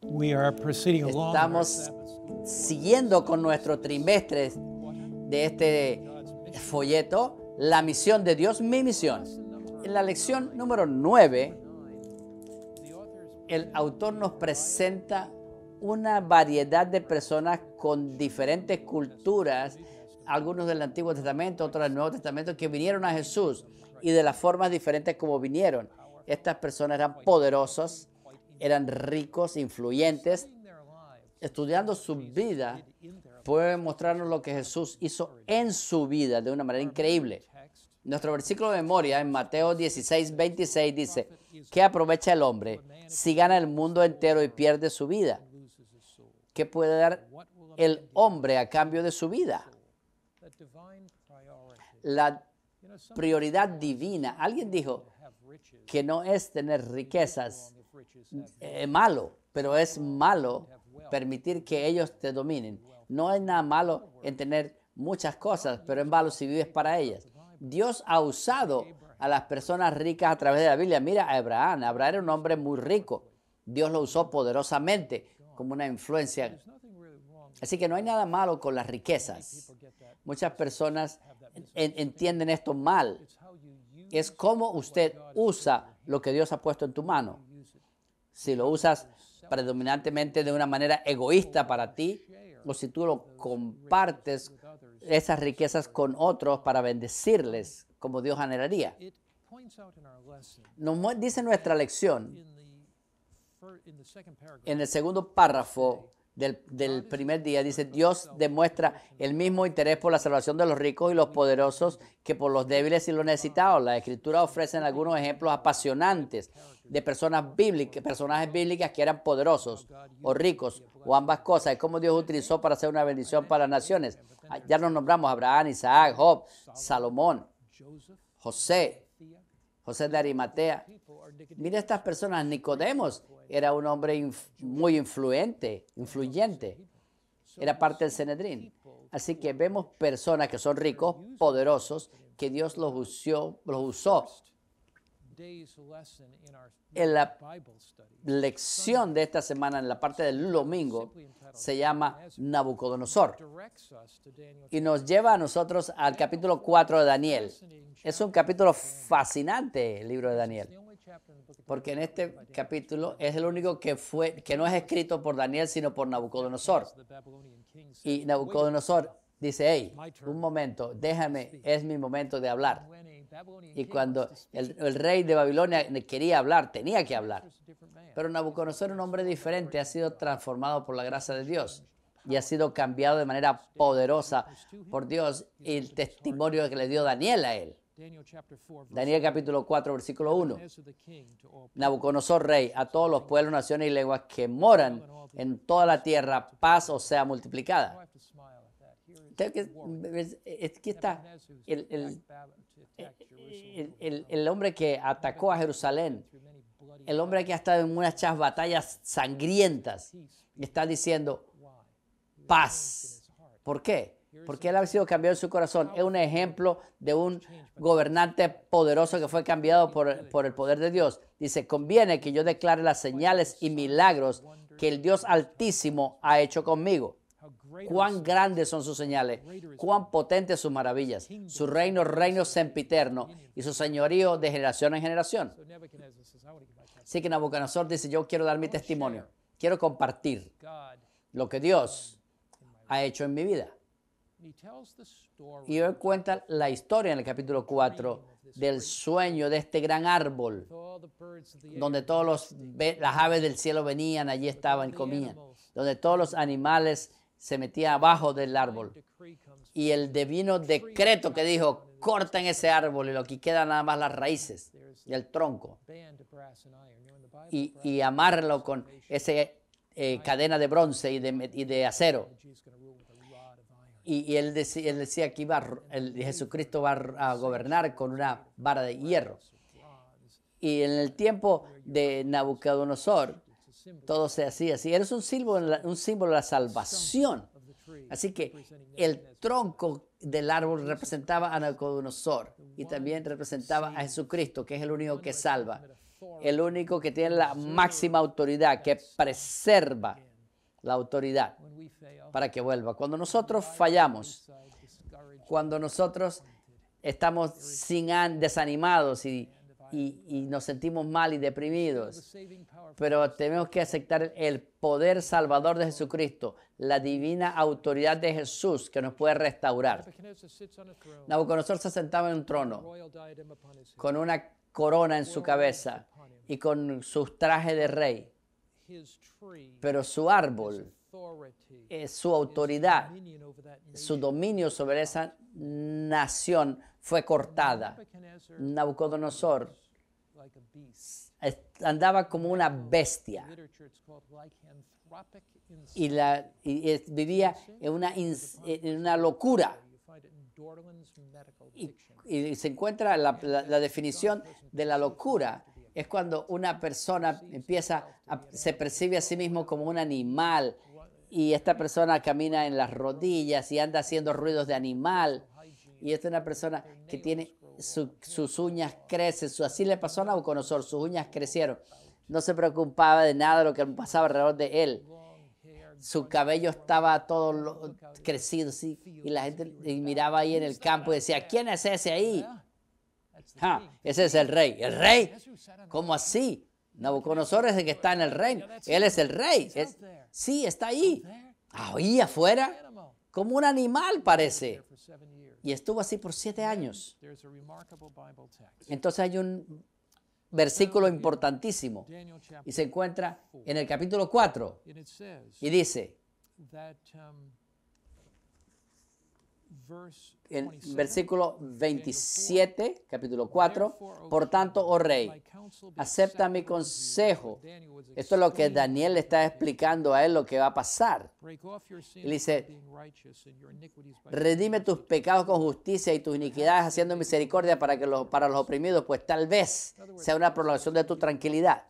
Estamos siguiendo con nuestro trimestre de este folleto, la misión de Dios, mi misión. En la lección número 9, el autor nos presenta una variedad de personas con diferentes culturas, algunos del Antiguo Testamento, otros del Nuevo Testamento, que vinieron a Jesús y de las formas diferentes como vinieron. Estas personas eran poderosas, eran ricos, influyentes. Estudiando su vida, pueden mostrarnos lo que Jesús hizo en su vida de una manera increíble. Nuestro versículo de memoria en Mateo 16, 26 dice, ¿qué aprovecha el hombre si gana el mundo entero y pierde su vida? ¿Qué puede dar el hombre a cambio de su vida? La prioridad divina. Alguien dijo que no es tener riquezas, es mm, eh, malo, pero es malo permitir que ellos te dominen. No es nada malo en tener muchas cosas, pero es malo si vives para ellas. Dios ha usado a las personas ricas a través de la Biblia. Mira a Abraham. Abraham era un hombre muy rico. Dios lo usó poderosamente como una influencia. Así que no hay nada malo con las riquezas. Muchas personas entienden esto mal. Es cómo usted usa lo que Dios ha puesto en tu mano si lo usas predominantemente de una manera egoísta para ti, o si tú lo compartes esas riquezas con otros para bendecirles, como Dios anhelaría. Nos dice nuestra lección en el segundo párrafo del, primer día. Dice, Dios demuestra el mismo interés por la salvación de los ricos y los poderosos que por los débiles y los necesitados. La Escritura ofrece algunos ejemplos apasionantes de personas bíblicas, personajes bíblicos que eran poderosos o ricos o ambas cosas. Es como Dios utilizó para hacer una bendición para las naciones. Ah, ya nos nombramos Abraham, Isaac, Job, Salomón, José, José de Arimatea. Mira estas personas, Nicodemos era un hombre muy influente, influyente. Era parte del Senedrín. Así que vemos personas que son ricos, poderosos, que Dios los usó en la lección de esta semana, en la parte del domingo, se llama Nabucodonosor y nos lleva a nosotros al capítulo 4 de Daniel. Es un capítulo fascinante el libro de Daniel, porque en este capítulo es el único que, fue, que no es escrito por Daniel, sino por Nabucodonosor. Y Nabucodonosor dice, hey, un momento, déjame, es mi momento de hablar. Y cuando el, rey de Babilonia quería hablar, tenía que hablar. Pero Nabucodonosor, un hombre diferente, ha sido transformado por la gracia de Dios y ha sido cambiado de manera poderosa por Dios y el testimonio que le dio Daniel a él. Daniel capítulo 4, versículo 1. Nabucodonosor, rey, a todos los pueblos, naciones y lenguas que moran en toda la tierra, paz o sea multiplicada está el, hombre que atacó a Jerusalén, el hombre que ha estado en muchas batallas sangrientas, está diciendo paz. ¿Por qué? Porque él ha sido cambiado en su corazón. Es un ejemplo de un gobernante poderoso que fue cambiado por, por el poder de Dios. Dice, conviene que yo declare las señales y milagros que el Dios Altísimo ha hecho conmigo. Cuán grandes son sus señales, cuán potentes sus maravillas, su reino, reino sempiterno y su señorío de generación en generación. Así que Nabucodonosor dice, yo quiero dar mi testimonio, quiero compartir lo que Dios ha hecho en mi vida. Y él cuenta la historia en el capítulo 4 del sueño de este gran árbol, donde todas las aves del cielo venían, allí estaban, y comían, donde todos los animales se metía abajo del árbol. Y el divino decreto que dijo, corten ese árbol y lo que queda nada más las raíces y el tronco. Y, y amarlo con esa eh, cadena de bronce y de, acero. Y, y él, decía, él, decía, que iba, el, Jesucristo va a gobernar con una vara de hierro. Y en el tiempo de Nabucodonosor, todo se hacía así. Eres un símbolo, un símbolo de la salvación. Así que el tronco del árbol representaba a Nabucodonosor y también representaba a Jesucristo, que es el único que salva, el único que tiene la máxima autoridad, que preserva la autoridad para que vuelva. Cuando nosotros fallamos, cuando nosotros estamos sin desanimados y y, nos sentimos mal y deprimidos. Pero tenemos que aceptar el poder salvador de Jesucristo, la divina autoridad de Jesús que nos puede restaurar. Nabucodonosor se sentaba en un trono con una corona en su cabeza y con sus trajes de rey. Pero su árbol, su autoridad, su dominio sobre esa nación fue cortada. Nabucodonosor andaba como una bestia y, la, vivía en una, locura. Y, se encuentra la definición de la locura es cuando una persona empieza, a, se percibe a sí mismo como un animal y esta persona camina en las rodillas y anda haciendo ruidos de animal. Y esta es una persona que tiene sus uñas crecen. Su, así le pasó a Nabucodonosor, sus uñas crecieron. No se preocupaba de nada de lo que pasaba alrededor de él. Su cabello estaba todo crecido, sí. Y la gente miraba ahí en el campo y decía, ¿quién es ese ahí? Ah, ese es el rey. ¿El rey? ¿Cómo así? Nabucodonosor es el que está en el reino. Él es el rey. sí, está ahí. Ah, ahí afuera. Como un animal parece. Y estuvo así por siete años. Entonces hay un versículo importantísimo. Y se encuentra en el capítulo 4. Y dice en versículo 27, capítulo 4, por tanto, oh rey, acepta mi consejo. Esto es lo que Daniel le está explicando a él lo que va a pasar. Él dice, redime tus pecados con justicia y tus iniquidades haciendo misericordia para, que los, para los oprimidos, pues tal vez sea una prolongación de tu tranquilidad.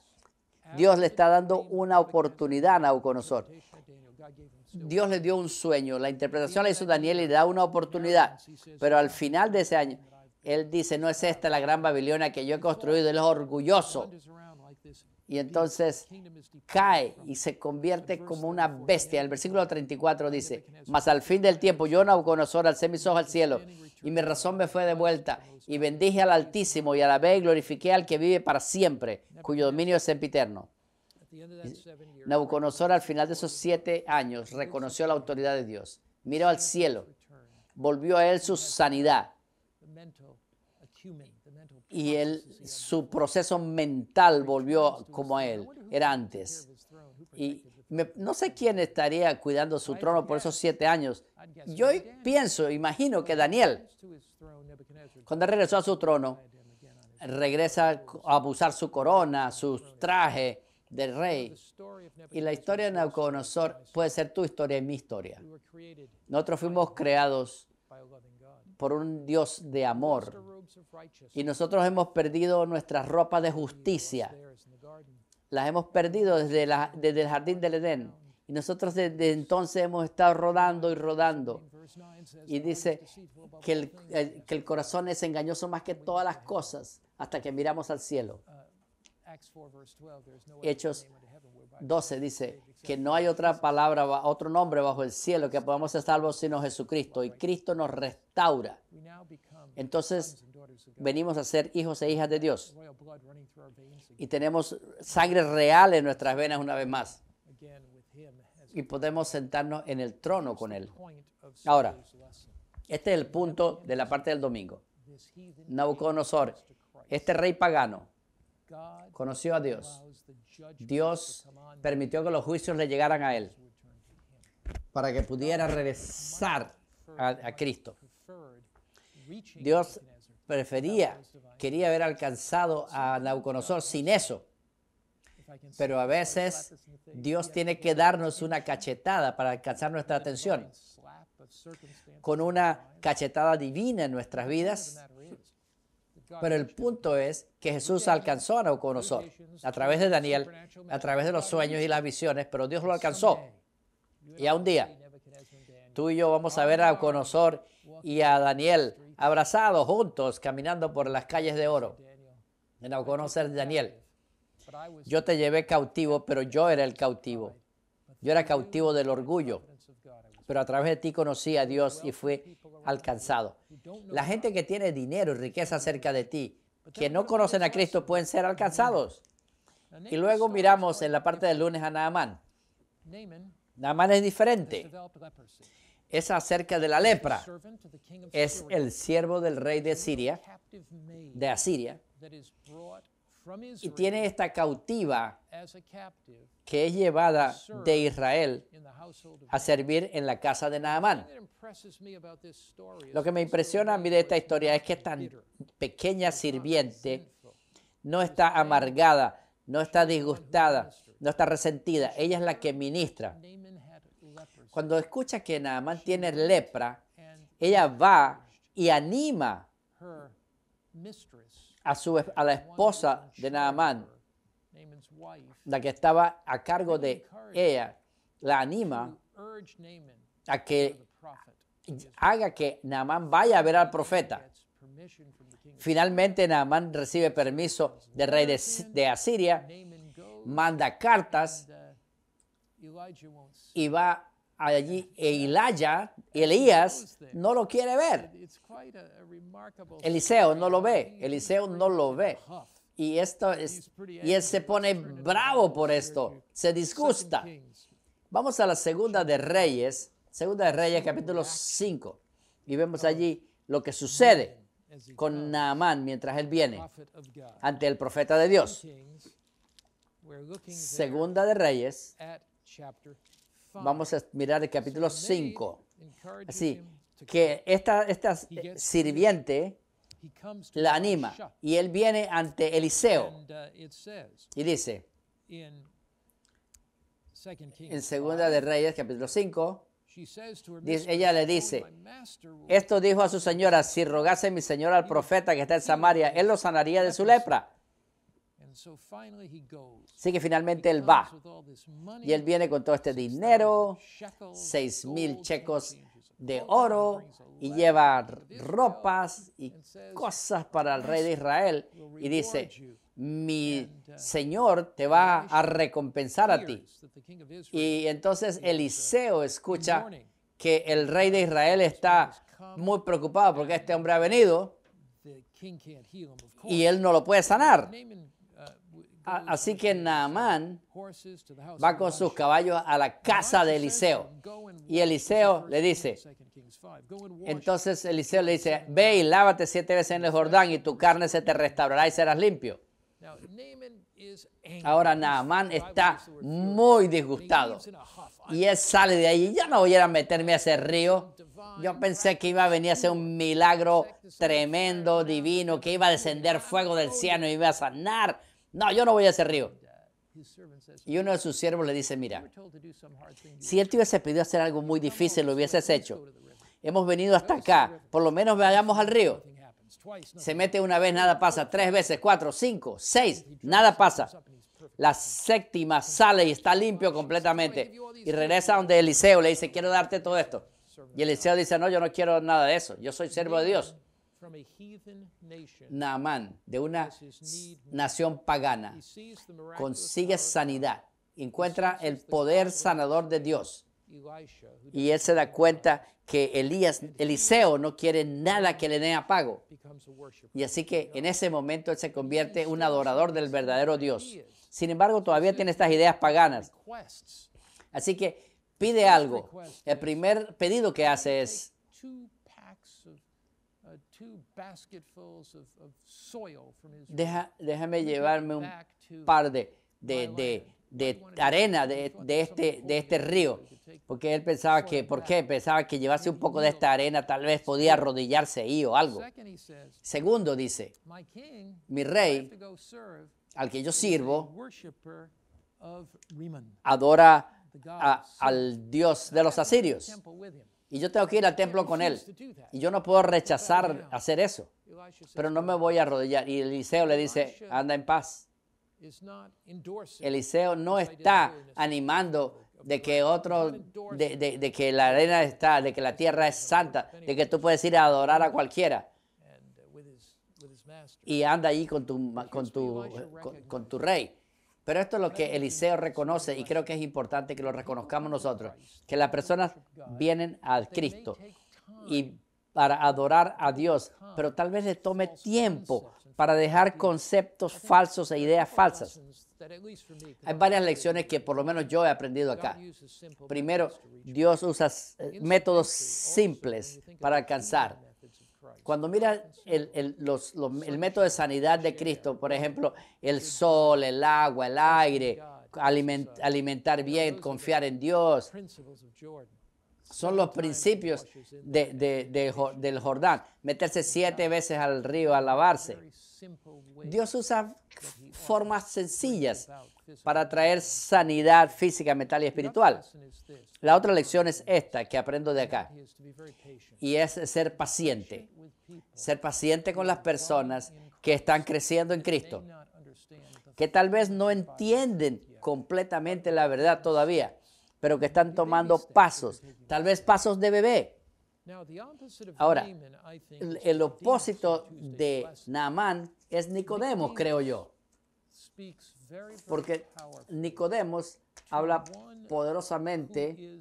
Dios le está dando una oportunidad a Nauconosor. Dios le dio un sueño, la interpretación le hizo Daniel y le da una oportunidad, pero al final de ese año, él dice, no es esta la gran Babilonia que yo he construido, él es orgulloso. Y entonces cae y se convierte como una bestia. El versículo 34 dice, mas al fin del tiempo yo, no conozco, alcé mis ojos al cielo y mi razón me fue de vuelta y bendije al Altísimo y a la vez glorifiqué al que vive para siempre, cuyo dominio es sempiterno. Nabucodonosor al final de esos siete años reconoció la autoridad de Dios, miró al cielo, volvió a él su sanidad y él, su proceso mental volvió como a él era antes. Y no sé quién estaría cuidando su trono por esos siete años. Yo pienso, imagino que Daniel, cuando regresó a su trono, regresa a abusar su corona, su traje, del rey. Y la historia de Nabucodonosor puede ser tu historia y mi historia. Nosotros fuimos creados por un Dios de amor. Y nosotros hemos perdido nuestras ropas de justicia. Las hemos perdido desde, desde el jardín del Edén. Y nosotros desde entonces hemos estado rodando y rodando. Y dice que que el corazón es engañoso más que todas las cosas hasta que miramos al cielo. Hechos 12 dice que no hay otra palabra, otro nombre bajo el cielo que podamos ser salvos sino Jesucristo. Y Cristo nos restaura. Entonces venimos a ser hijos e hijas de Dios. Y tenemos sangre real en nuestras venas una vez más. Y podemos sentarnos en el trono con Él. Ahora, este es el punto de la parte del domingo. Nabucodonosor, este rey pagano conoció a Dios. Dios permitió que los juicios le llegaran a él para que pudiera regresar a, Cristo. Dios prefería, quería haber alcanzado a Nauconosor sin eso. Pero a veces Dios tiene que darnos una cachetada para alcanzar nuestra atención. Con una cachetada divina en nuestras vidas, pero el punto es que Jesús alcanzó a Nauconosor a través de Daniel, a través de los sueños y las visiones, pero Dios lo alcanzó. Y a un día, tú y yo vamos a ver a Nauconosor y a Daniel abrazados juntos, caminando por las calles de oro. En Nabucodonosor Daniel. Yo te llevé cautivo, pero yo era el cautivo. Yo era cautivo del orgullo pero a través de ti conocí a Dios y fui alcanzado. La gente que tiene dinero y riqueza cerca de ti, que no conocen a Cristo, pueden ser alcanzados. Y luego miramos en la parte del lunes a Naamán. Naamán es diferente. Es acerca de la lepra. Es el siervo del rey de Siria, de Asiria, y tiene esta cautiva que es llevada de Israel a servir en la casa de Naamán. Lo que me impresiona a mí de esta historia es que esta pequeña sirviente no está amargada, no está disgustada, no está resentida. Ella es la que ministra. Cuando escucha que Nahamán tiene lepra, ella va y anima a, a la esposa de Naamán, la que estaba a cargo de ella, la anima a que haga que Naamán vaya a ver al profeta. Finalmente Naamán recibe permiso del rey de, Asiria, manda cartas y va allí e Elaya, Elías no lo quiere ver. Eliseo no lo ve, Eliseo no lo ve. Y, esto es, y él se pone bravo por esto, se disgusta. Vamos a la segunda de Reyes, segunda de Reyes capítulo 5, y vemos allí lo que sucede con Naamán mientras él viene ante el profeta de Dios. Segunda de Reyes, Vamos a mirar el capítulo 5. Así que esta, esta sirviente la anima y él viene ante Eliseo uh, y dice en Segunda de Reyes, capítulo 5, ella le dice, esto dijo a su señora, si rogase mi señora al profeta que está en Samaria, él lo sanaría de su lepra. Así que finalmente él va y él viene con todo este dinero, seis mil checos de oro y lleva ropas y cosas para el rey de Israel y dice, mi uh, Señor te va a recompensar a ti. Y entonces uh, Eliseo escucha que el rey de Israel está muy preocupado porque este hombre ha venido y él no lo puede sanar. Así que Naamán va con sus caballos a la casa de Eliseo. Y Eliseo le dice, entonces Eliseo le dice, ve y lávate siete veces en el Jordán y tu carne se te restaurará y serás limpio. Ahora Naamán está muy disgustado. Y él sale de ahí. Ya no voy a meterme a ese río. Yo pensé que iba a venir a hacer un milagro tremendo, divino, que iba a descender fuego del cielo y iba a sanar no, yo no voy a ese río. Y uno de sus siervos le dice, mira, si él te hubiese pedido hacer algo muy difícil, lo hubieses hecho. Hemos venido hasta acá, por lo menos vayamos al río. Se mete una vez, nada pasa. Tres veces, cuatro, cinco, seis, nada pasa. La séptima sale y está limpio completamente. Y regresa donde Eliseo le dice, quiero darte todo esto. Y Eliseo dice, no, yo no quiero nada de eso. Yo soy siervo de Dios. Naamán, de una nación pagana, consigue sanidad, encuentra el poder sanador de Dios. Y él se da cuenta que Elías, Eliseo no quiere nada que le dé a pago. Y así que en ese momento él se convierte en un adorador del verdadero Dios. Sin embargo, todavía tiene estas ideas paganas. Así que pide algo. El primer pedido que hace es, Deja, déjame llevarme un par de, de, de, arena de, este, de este río, porque él pensaba que, ¿por qué? Pensaba que llevase un poco de esta arena tal vez podía arrodillarse ahí o algo. Segundo, dice, mi rey, al que yo sirvo, adora al dios de los asirios. Y yo tengo que ir al templo con él. Y yo no puedo rechazar hacer eso. Pero no me voy a arrodillar. Y Eliseo le dice, anda en paz. Eliseo no está animando de que otro, de, que la arena está, de que la tierra es santa, de que tú puedes ir a adorar a cualquiera. Y anda ahí con tu, con tu, con tu rey. Pero esto es lo que Eliseo reconoce y creo que es importante que lo reconozcamos nosotros, que las personas vienen al Cristo y para adorar a Dios, pero tal vez le tome tiempo para dejar conceptos falsos e ideas falsas. Hay varias lecciones que por lo menos yo he aprendido acá. Primero, Dios usa eh, métodos simples para alcanzar. Cuando mira el, el, los, el método de sanidad de Cristo, por ejemplo, el sol, el agua, el aire, alimentar bien, confiar en Dios, son los principios del Jordán, meterse siete veces al río a lavarse. Dios usa formas sencillas para traer sanidad física, mental y espiritual. La otra lección es esta que aprendo de acá, y es ser paciente. Ser paciente con las personas que están creciendo en Cristo, que tal vez no entienden completamente la verdad todavía pero que están tomando pasos, tal vez pasos de bebé. Ahora, el opósito de Naamán es Nicodemos, creo yo. Porque Nicodemos habla poderosamente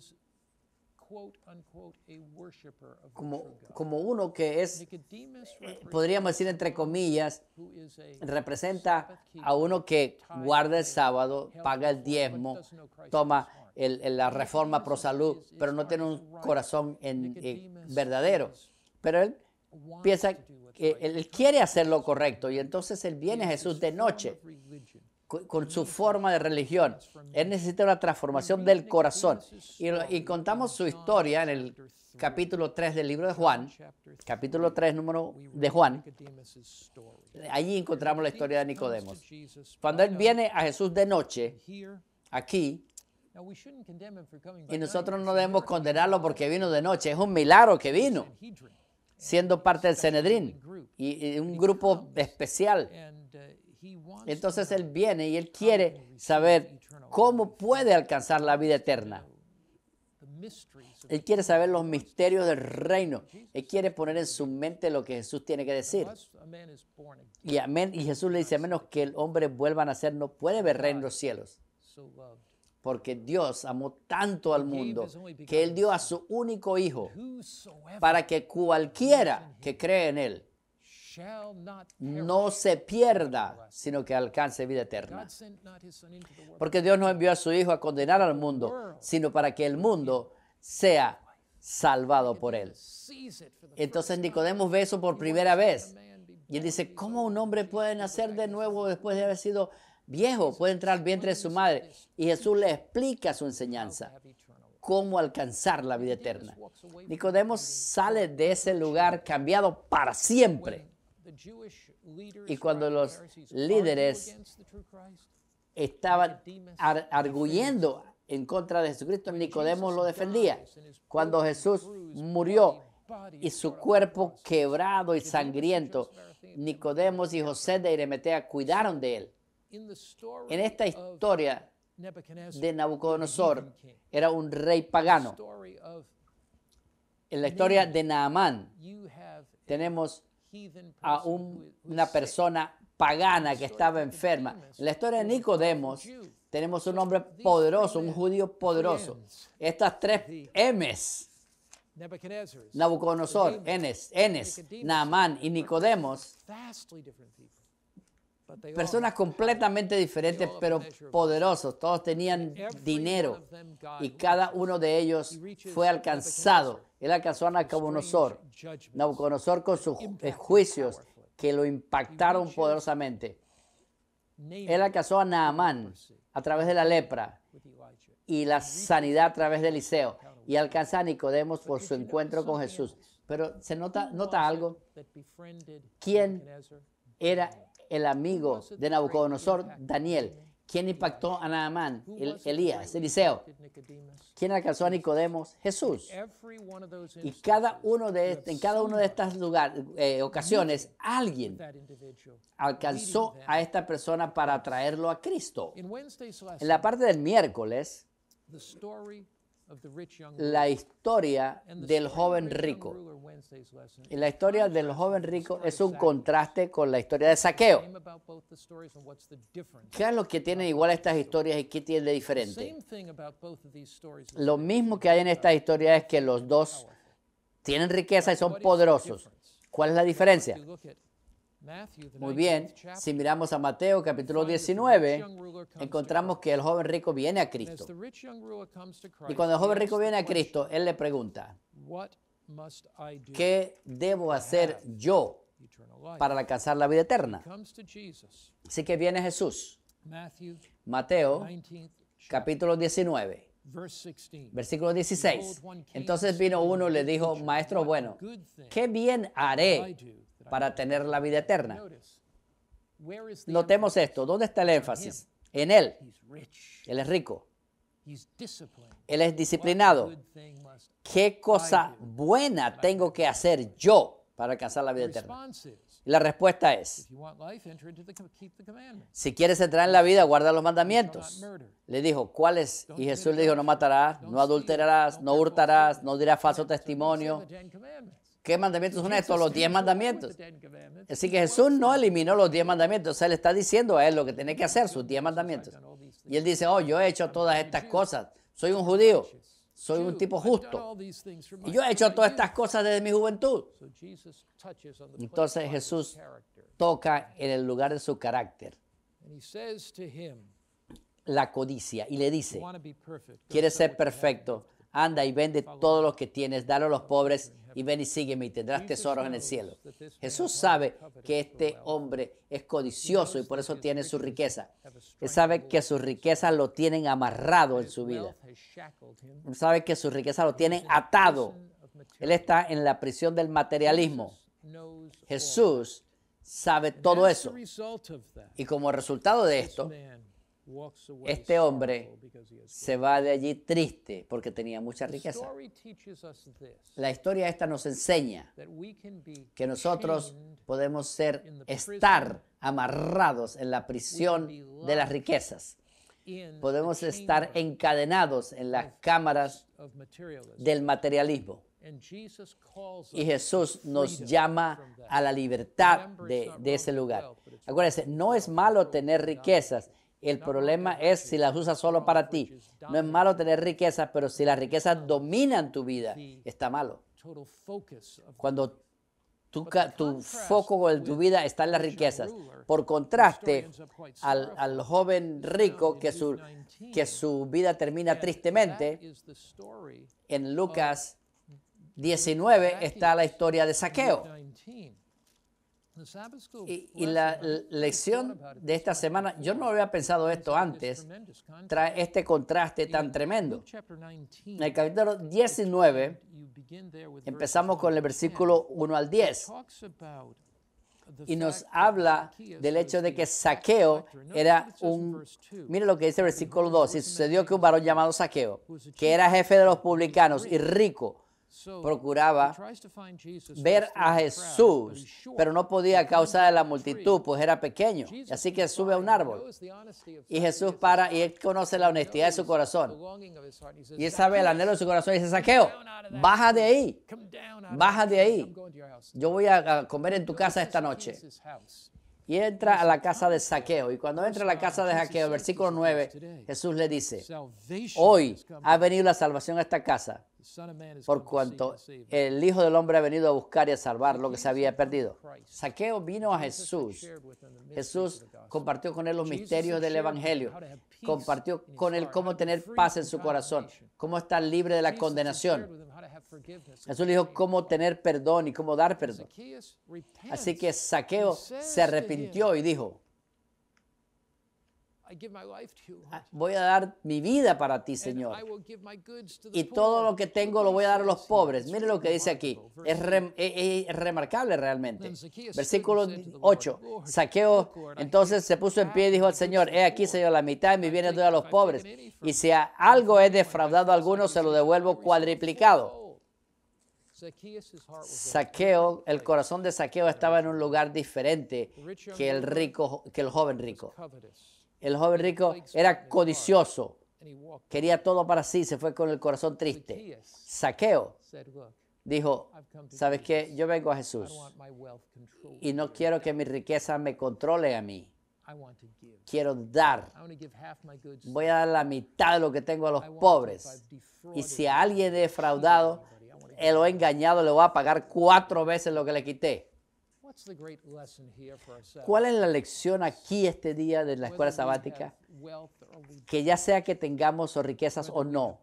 como, como uno que es, eh, podríamos decir entre comillas, representa a uno que guarda el sábado, paga el diezmo, toma la reforma pro salud, pero no tiene un corazón eh, verdadero. Pero él piensa que él quiere hacer lo correcto y entonces él viene a Jesús de noche con su forma de religión. Él necesita una transformación del corazón. Y, contamos su historia en el capítulo 3 del libro de Juan, capítulo 3, número de Juan. Allí encontramos la historia de Nicodemos. Cuando él viene a Jesús de noche, aquí, y nosotros no debemos condenarlo porque vino de noche. Es un milagro que vino, siendo parte del cenedrín y, un grupo especial. Uh, Entonces Él viene y Él quiere saber cómo puede alcanzar la vida eterna. Él quiere saber los misterios del reino. Él quiere poner en su mente lo que Jesús tiene que decir. Y, y Jesús le dice, a menos que el hombre vuelva a nacer, no puede ver reino en los cielos porque Dios amó tanto al mundo que Él dio a su único Hijo para que cualquiera que cree en Él no se pierda, sino que alcance vida eterna. Porque Dios no envió a su Hijo a condenar al mundo, sino para que el mundo sea salvado por Él. Entonces Nicodemos ve eso por primera vez. Y él dice, ¿cómo un hombre puede nacer de nuevo después de haber sido viejo, puede entrar al vientre de su madre. Y Jesús le explica su enseñanza, cómo alcanzar la vida eterna. Nicodemos sale de ese lugar cambiado para siempre. Y cuando los líderes estaban arguyendo en contra de Jesucristo, Nicodemos lo defendía. Cuando Jesús murió y su cuerpo quebrado y sangriento, Nicodemos y José de Iremetea cuidaron de él. En esta historia de Nabucodonosor, era un rey pagano. En la historia de Naamán, tenemos a una persona pagana que estaba enferma. En la historia de Nicodemos, tenemos un hombre poderoso, un judío poderoso. Estas tres M's, Nabucodonosor, Enes, Enes, Naamán y Nicodemos, personas completamente diferentes, pero poderosos. Todos tenían dinero y cada uno de ellos fue alcanzado. Él alcanzó a Nabucodonosor, Nabucodonosor con sus eh, juicios que lo impactaron poderosamente. Él alcanzó a Naamán a través de la lepra y la sanidad a través de Eliseo y alcanzó a Nicodemos por su encuentro con Jesús. Pero se nota, nota algo. ¿Quién era el amigo de Nabucodonosor, Daniel. ¿Quién impactó a Naamán, el, Elías, Eliseo? ¿Quién alcanzó a Nicodemos? Jesús. Y cada uno de, en cada una de estas eh, ocasiones, alguien alcanzó a esta persona para traerlo a Cristo. En la parte del miércoles, la historia del joven rico. Y la historia del joven rico es un contraste con la historia de saqueo. ¿Qué es lo que tiene igual estas historias y qué tiene de diferente? Lo mismo que hay en estas historias es que los dos tienen riqueza y son poderosos. ¿Cuál es la diferencia? Muy bien, si miramos a Mateo capítulo 19, encontramos que el joven rico viene a Cristo. Y cuando el joven rico viene a Cristo, él le pregunta, ¿qué debo hacer yo para alcanzar la vida eterna? Así que viene Jesús. Mateo capítulo 19. Versículo 16. Entonces vino uno y le dijo, Maestro bueno, ¿qué bien haré para tener la vida eterna. Notemos esto, ¿dónde está el énfasis? En Él. Él es rico. Él es disciplinado. ¿Qué cosa buena tengo que hacer yo para alcanzar la vida eterna? la respuesta es, si quieres entrar en la vida, guarda los mandamientos. Le dijo, ¿cuáles? Y Jesús le dijo, no matarás, no adulterarás, no hurtarás, no dirás falso testimonio. ¿Qué mandamientos son estos? Los diez mandamientos. Así que Jesús no eliminó los diez mandamientos. Él está diciendo a él lo que tiene que hacer, sus diez mandamientos. Y él dice, oh, yo he hecho todas estas cosas. Soy un judío. Soy un tipo justo. Y yo he hecho todas estas cosas desde mi juventud. Entonces Jesús toca en el lugar de su carácter. La codicia. Y le dice, quieres ser perfecto. Anda y vende todo lo que tienes. Dale a los pobres y ven y sígueme y tendrás tesoros en el cielo. Jesús sabe que este hombre es codicioso y por eso tiene su riqueza. Él sabe que su riqueza lo tienen amarrado en su vida. Él sabe que su riqueza lo tienen atado. Él está en la prisión del materialismo. Jesús sabe todo eso. Y como resultado de esto, este hombre se va de allí triste porque tenía mucha riqueza. La historia esta nos enseña que nosotros podemos ser, estar amarrados en la prisión de las riquezas. Podemos estar encadenados en las cámaras del materialismo. Y Jesús nos llama a la libertad de, de, ese lugar. Acuérdense, no es malo tener riquezas, el problema es si las usas solo para ti. No es malo tener riquezas, pero si las riquezas dominan tu vida, está malo. Cuando tu, tu foco en tu vida está en las riquezas. Por contraste, al, joven rico que su, que su vida termina tristemente, en Lucas 19 está la historia de Saqueo. Y, la lección de esta semana, yo no había pensado esto antes, trae este contraste tan tremendo. En el capítulo 19, empezamos con el versículo 1 al 10 y nos habla del hecho de que Saqueo era un... Mire lo que dice el versículo 2. Y sucedió que un varón llamado Saqueo, que era jefe de los publicanos y rico, procuraba ver a Jesús, pero no podía a causa de la multitud, pues era pequeño. Así que sube a un árbol. Y Jesús para y él conoce la honestidad de su corazón. Y él sabe el anhelo de su corazón y dice, saqueo, baja de ahí, baja de ahí. Yo voy a comer en tu casa esta noche y entra a la casa de saqueo. Y cuando entra a la casa de saqueo, versículo 9, Jesús le dice, hoy ha venido la salvación a esta casa, por cuanto el Hijo del Hombre ha venido a buscar y a salvar lo que se había perdido. Saqueo vino a Jesús. Jesús compartió con él los misterios del Evangelio. Compartió con él cómo tener paz en su corazón, cómo estar libre de la condenación. Jesús le dijo cómo tener perdón y cómo dar perdón. Así que Saqueo se arrepintió y dijo, ah, voy a dar mi vida para ti, Señor. Y todo lo que tengo lo voy a dar a los pobres. Mire lo que dice aquí. E, e, es, remarcable realmente. Versículo 8. Saqueo entonces se puso en pie y dijo al Señor, he aquí, Señor, la mitad de mis bienes doy a los pobres. Y si algo he defraudado a alguno, se lo devuelvo cuadriplicado. Saqueo, el corazón de Saqueo estaba en un lugar diferente que el rico, que el joven rico. El joven rico era codicioso, quería todo para sí, se fue con el corazón triste. Saqueo dijo, ¿sabes qué? Yo vengo a Jesús y no quiero que mi riqueza me controle a mí. Quiero dar. Voy a dar la mitad de lo que tengo a los pobres. Y si a alguien defraudado, él lo ha engañado, le va a pagar cuatro veces lo que le quité. ¿Cuál es la lección aquí este día de la escuela sabática? Que ya sea que tengamos riquezas o no,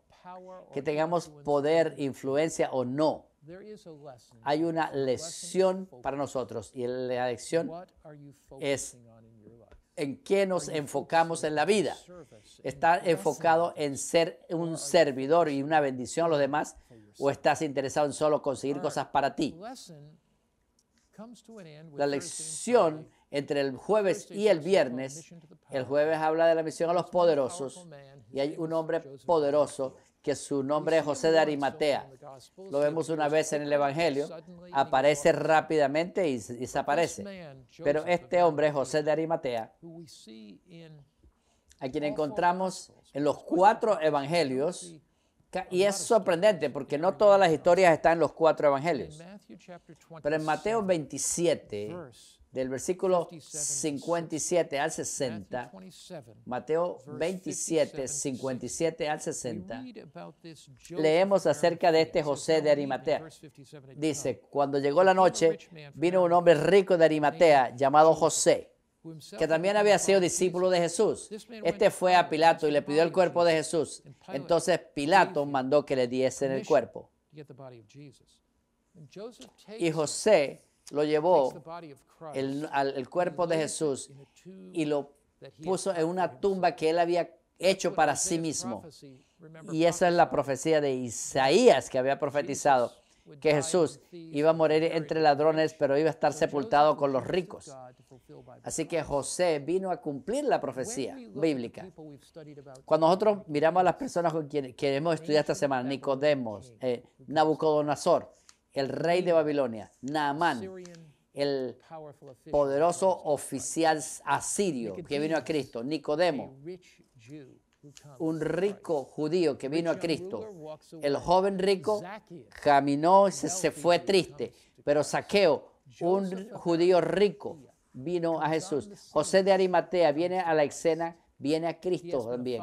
que tengamos poder, influencia o no, hay una lección para nosotros y la lección es en qué nos enfocamos en la pues, vida. ¿Estás enfocado en ser un servidor y una bendición a los demás o estás interesado en solo conseguir cosas para ti? La lección entre el jueves y el viernes, el jueves habla de la misión a los poderosos y hay un hombre poderoso que su nombre es este José de Arimatea. Lo vemos una vez en el Evangelio, aparece rápidamente y desaparece. Pero este hombre, José de Arimatea, a quien encontramos en los cuatro Evangelios, y es sorprendente porque no todas las historias están en los cuatro Evangelios. Pero en Mateo 27, del versículo 57 al 60, Mateo 27, 57 al 60, leemos acerca de este José de Arimatea. Dice, cuando llegó la noche, vino un hombre rico de Arimatea llamado José, que también había sido discípulo de Jesús. Este fue a Pilato y le pidió el cuerpo de Jesús. Entonces Pilato mandó que le diesen el cuerpo. Y José lo llevó el, al cuerpo de Jesús y lo puso en una tumba que él había hecho para sí mismo. Y esa es la profecía de Isaías que había profetizado, que Jesús iba a morir entre ladrones, pero iba a estar sepultado con los ricos. Así que José vino a cumplir la profecía bíblica. Cuando nosotros miramos a las personas con quienes queremos estudiar esta semana, Nicodemos, eh, Nabucodonosor, el rey de Babilonia, Naamán, el poderoso oficial asirio que vino a Cristo, Nicodemo, un rico judío que vino a Cristo. El joven rico caminó y se, fue triste, pero Saqueo, un judío rico, vino a Jesús. José de Arimatea viene a la escena viene a Cristo también.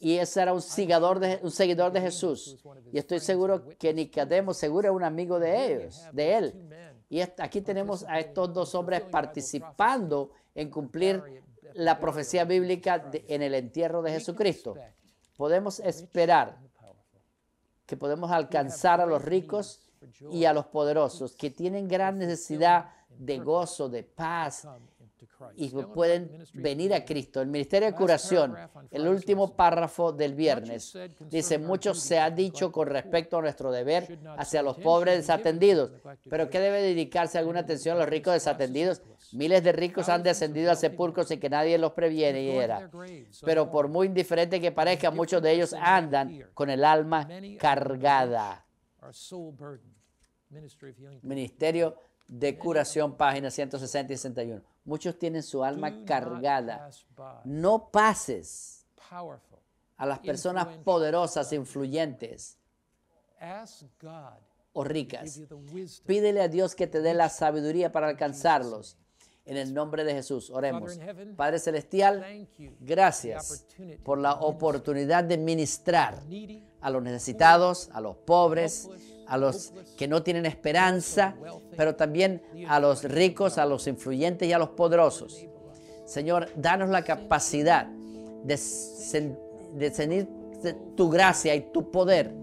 Y ese era un seguidor, de, un seguidor de Jesús. Y estoy seguro que Nicodemo seguro es un amigo de ellos, de él. Y aquí tenemos a estos dos hombres participando en cumplir la profecía bíblica en el entierro de Jesucristo. Podemos esperar que podemos alcanzar a los ricos y a los poderosos que tienen gran necesidad de gozo, de paz y pueden venir a Cristo. El ministerio de curación, el último párrafo del viernes, dice, mucho se ha dicho con respecto a nuestro deber hacia los pobres desatendidos, pero ¿qué debe dedicarse alguna atención a los ricos desatendidos? Miles de ricos han descendido al sepulcro sin que nadie los previene Pero por muy indiferente que parezca, muchos de ellos andan con el alma cargada. Ministerio de Curación, página 160 y 61. Muchos tienen su alma cargada. No pases a las personas poderosas, influyentes o ricas. Pídele a Dios que te dé la sabiduría para alcanzarlos. En el nombre de Jesús, oremos. Padre Celestial, gracias por la oportunidad de ministrar a los necesitados, a los pobres, a los que no tienen esperanza, pero también a los ricos, a los influyentes y a los poderosos. Señor, danos la capacidad de, sentir tu gracia y tu poder,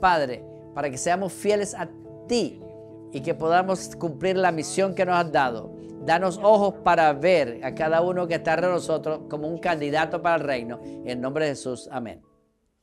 Padre, para que seamos fieles a ti y que podamos cumplir la misión que nos has dado. Danos ojos para ver a cada uno que está entre nosotros como un candidato para el reino. En nombre de Jesús, amén.